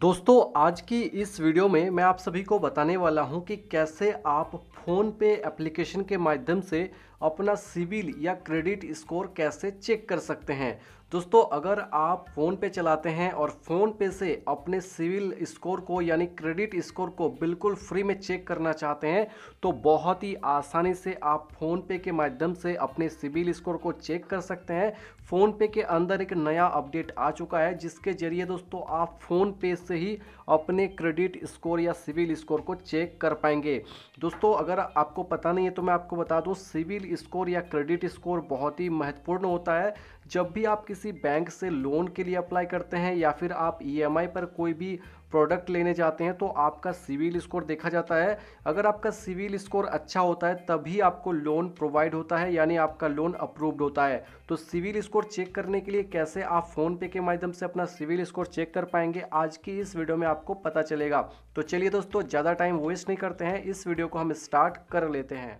दोस्तों आज की इस वीडियो में मैं आप सभी को बताने वाला हूं कि कैसे आप फ़ोन पे एप्लीकेशन के माध्यम से अपना सिविल या क्रेडिट स्कोर कैसे चेक कर सकते हैं दोस्तों अगर आप फ़ोन पे चलाते हैं और फ़ोन पे से अपने सिविल स्कोर को यानी क्रेडिट स्कोर को बिल्कुल फ्री में चेक करना चाहते हैं तो बहुत ही आसानी से आप फ़ोन पे के माध्यम से अपने सिविल स्कोर को चेक कर सकते हैं फ़ोन पे के अंदर एक नया अपडेट आ चुका है जिसके ज़रिए दोस्तों आप फ़ोन पे से ही अपने क्रेडिट स्कोर या सिविल स्कोर को चेक कर पाएंगे दोस्तों अगर आपको पता नहीं है तो मैं आपको बता दूँ सिविल स्कोर या क्रेडिट स्कोर बहुत ही महत्वपूर्ण होता है जब भी आप किसी बैंक से लोन के लिए अप्लाई करते हैं या फिर आप ई e पर कोई भी प्रोडक्ट लेने जाते हैं तो आपका सिविल स्कोर देखा जाता है अगर आपका सिविल स्कोर अच्छा होता है तभी आपको लोन प्रोवाइड होता है यानी आपका लोन अप्रूव्ड होता है तो सिविल स्कोर चेक करने के लिए कैसे आप फ़ोन पे के माध्यम से अपना सिविल स्कोर चेक कर पाएंगे आज की इस वीडियो में आपको पता चलेगा तो चलिए दोस्तों ज़्यादा टाइम वेस्ट नहीं करते हैं इस वीडियो को हम स्टार्ट कर लेते हैं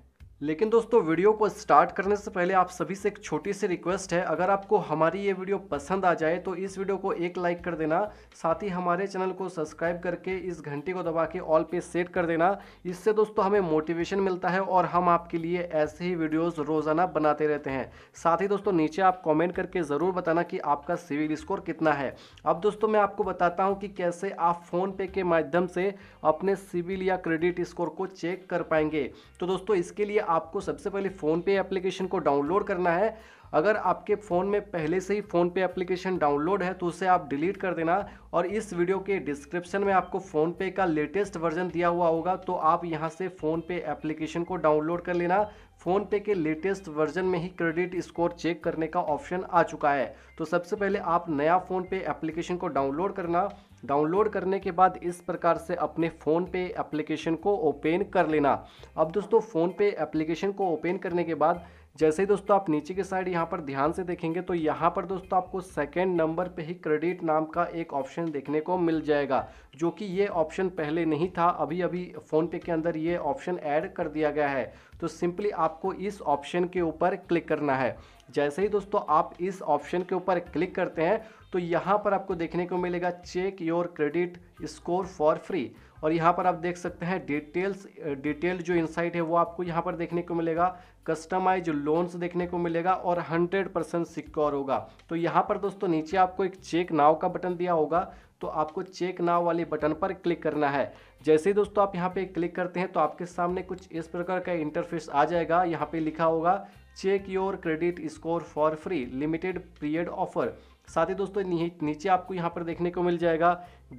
लेकिन दोस्तों वीडियो को स्टार्ट करने से पहले आप सभी से एक छोटी सी रिक्वेस्ट है अगर आपको हमारी ये वीडियो पसंद आ जाए तो इस वीडियो को एक लाइक कर देना साथ ही हमारे चैनल को सब्सक्राइब करके इस घंटी को दबा के ऑल पे सेट कर देना इससे दोस्तों हमें मोटिवेशन मिलता है और हम आपके लिए ऐसे ही वीडियोज़ रोज़ाना बनाते रहते हैं साथ ही दोस्तों नीचे आप कॉमेंट करके ज़रूर बताना कि आपका सिविल स्कोर कितना है अब दोस्तों मैं आपको बताता हूँ कि कैसे आप फ़ोनपे के माध्यम से अपने सिविल या क्रेडिट स्कोर को चेक कर पाएंगे तो दोस्तों इसके लिए आपको सबसे पहले फ़ोन पे एप्लीकेशन को डाउनलोड करना है अगर आपके फ़ोन में पहले से ही फ़ोन पे एप्लीकेशन डाउनलोड है तो उसे आप डिलीट कर देना और इस वीडियो के डिस्क्रिप्शन में आपको फ़ोन पे का लेटेस्ट वर्जन दिया हुआ होगा तो आप यहां से फ़ोन पे एप्लीकेशन को डाउनलोड कर लेना फ़ोन पे के लेटेस्ट वर्जन में ही क्रेडिट स्कोर चेक करने का ऑप्शन आ चुका है तो सबसे पहले आप नया फ़ोन पे एप्लीकेशन को डाउनलोड करना डाउनलोड करने के बाद इस प्रकार से अपने फ़ोन पे एप्लीकेशन को ओपन कर लेना अब दोस्तों फ़ोन पे एप्लीकेशन को ओपन करने के बाद जैसे ही दोस्तों आप नीचे के साइड यहाँ पर ध्यान से देखेंगे तो यहाँ पर दोस्तों आपको सेकेंड नंबर पर ही क्रेडिट नाम का एक ऑप्शन देखने को मिल जाएगा जो कि ये ऑप्शन पहले नहीं था अभी अभी फ़ोनपे के अंदर ये ऑप्शन ऐड कर दिया गया है तो सिंपली आपको इस ऑप्शन के ऊपर क्लिक करना है जैसे ही दोस्तों आप इस ऑप्शन के ऊपर क्लिक करते हैं तो यहाँ पर आपको देखने को मिलेगा check your credit score for free और यहाँ पर आप देख सकते हैं डिटेल्स डिटेल जो इनसाइट है वो आपको यहाँ पर देखने को मिलेगा कस्टमाइज लोन्स देखने को मिलेगा और 100 परसेंट सिक्योर होगा तो यहाँ पर दोस्तों नीचे आपको एक चेक नाव का बटन दिया होगा तो आपको चेक नाव वाले बटन पर क्लिक करना है जैसे ही दोस्तों आप यहाँ पे क्लिक करते हैं तो आपके सामने कुछ इस प्रकार का इंटरफेस आ जाएगा यहाँ पर लिखा होगा check your credit score for free limited period offer साथ ही दोस्तों नीचे आपको यहाँ पर देखने को मिल जाएगा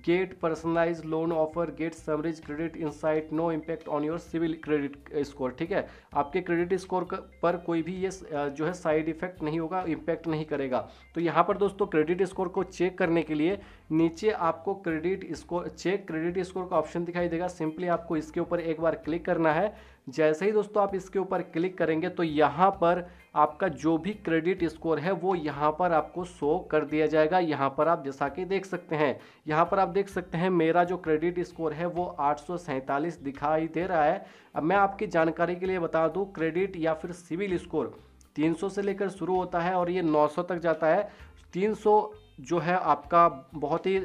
get personalise loan offer get summaries credit insight no impact on your CIBIL credit score ठीक है आपके क्रेडिट स्कोर पर कोई भी ये जो है साइड इफेक्ट नहीं होगा इम्पैक्ट नहीं करेगा तो यहाँ पर दोस्तों क्रेडिट स्कोर को चेक करने के लिए नीचे आपको credit score check credit score का ऑप्शन दिखाई देगा सिंपली आपको इसके ऊपर एक बार क्लिक करना है जैसे ही दोस्तों आप इसके ऊपर क्लिक करेंगे तो यहाँ पर आपका जो भी क्रेडिट स्कोर है वो यहाँ पर आपको शो कर दिया जाएगा यहाँ पर आप जैसा कि देख सकते हैं यहाँ पर पर आप देख सकते हैं मेरा जो क्रेडिट स्कोर है वो आठ दिखाई दे रहा है अब मैं आपकी जानकारी के लिए बता दूँ क्रेडिट या फिर सिविल स्कोर 300 से लेकर शुरू होता है और ये 900 तक जाता है जो है आपका बहुत ही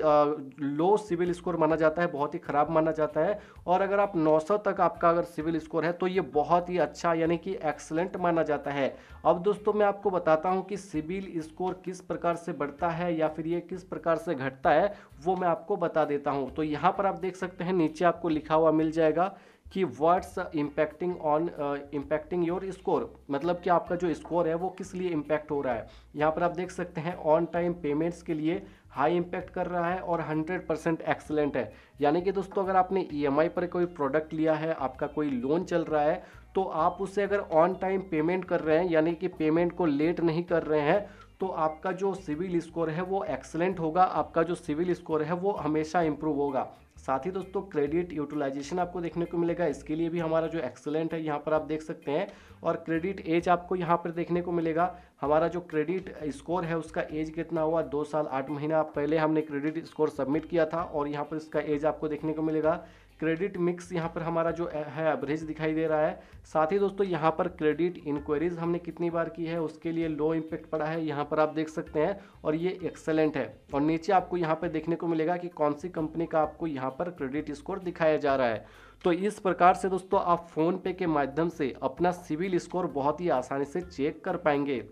लो सिविल स्कोर माना जाता है बहुत ही ख़राब माना जाता है और अगर आप 900 तक आपका अगर सिविल स्कोर है तो ये बहुत ही अच्छा यानी कि एक्सलेंट माना जाता है अब दोस्तों मैं आपको बताता हूँ कि सिविल स्कोर किस प्रकार से बढ़ता है या फिर ये किस प्रकार से घटता है वो मैं आपको बता देता हूँ तो यहाँ पर आप देख सकते हैं नीचे आपको लिखा हुआ मिल जाएगा कि words impacting on impacting your score मतलब कि आपका जो स्कोर है वो किस लिए इम्पैक्ट हो रहा है यहाँ पर आप देख सकते हैं ऑन टाइम पेमेंट्स के लिए हाई इम्पैक्ट कर रहा है और 100 परसेंट एक्सेलेंट है यानी कि दोस्तों अगर आपने ई e पर कोई प्रोडक्ट लिया है आपका कोई लोन चल रहा है तो आप उसे अगर ऑन टाइम पेमेंट कर रहे हैं यानी कि पेमेंट को लेट नहीं कर रहे हैं तो आपका जो सिविल स्कोर है वो एक्सलेंट होगा आपका जो सिविल स्कोर है वो हमेशा इम्प्रूव होगा साथ ही दोस्तों क्रेडिट यूटिलाइजेशन आपको देखने को मिलेगा इसके लिए भी हमारा जो एक्सेलेंट है यहाँ पर आप देख सकते हैं और क्रेडिट एज आपको यहाँ पर देखने को मिलेगा हमारा जो क्रेडिट स्कोर है उसका एज कितना हुआ दो साल आठ महीना पहले हमने क्रेडिट स्कोर सबमिट किया था और यहाँ पर इसका एज आपको देखने को मिलेगा क्रेडिट मिक्स यहाँ पर हमारा जो है एवरेज दिखाई दे रहा है साथ ही दोस्तों यहाँ पर क्रेडिट इंक्वायरीज हमने कितनी बार की है उसके लिए लो इम्पैक्ट पड़ा है यहाँ पर आप देख सकते हैं और ये एक्सेलेंट है और नीचे आपको यहाँ पर देखने को मिलेगा कि कौन सी कंपनी का आपको यहाँ पर क्रेडिट स्कोर दिखाया जा रहा है तो इस प्रकार से दोस्तों आप फ़ोन पे के माध्यम से अपना सिविल स्कोर बहुत ही आसानी से चेक कर पाएंगे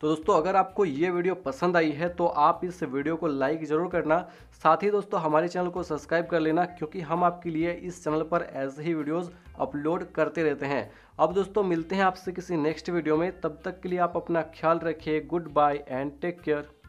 तो दोस्तों अगर आपको ये वीडियो पसंद आई है तो आप इस वीडियो को लाइक ज़रूर करना साथ ही दोस्तों हमारे चैनल को सब्सक्राइब कर लेना क्योंकि हम आपके लिए इस चैनल पर ऐसे ही वीडियोस अपलोड करते रहते हैं अब दोस्तों मिलते हैं आपसे किसी नेक्स्ट वीडियो में तब तक के लिए आप अपना ख्याल रखिए good bye and take care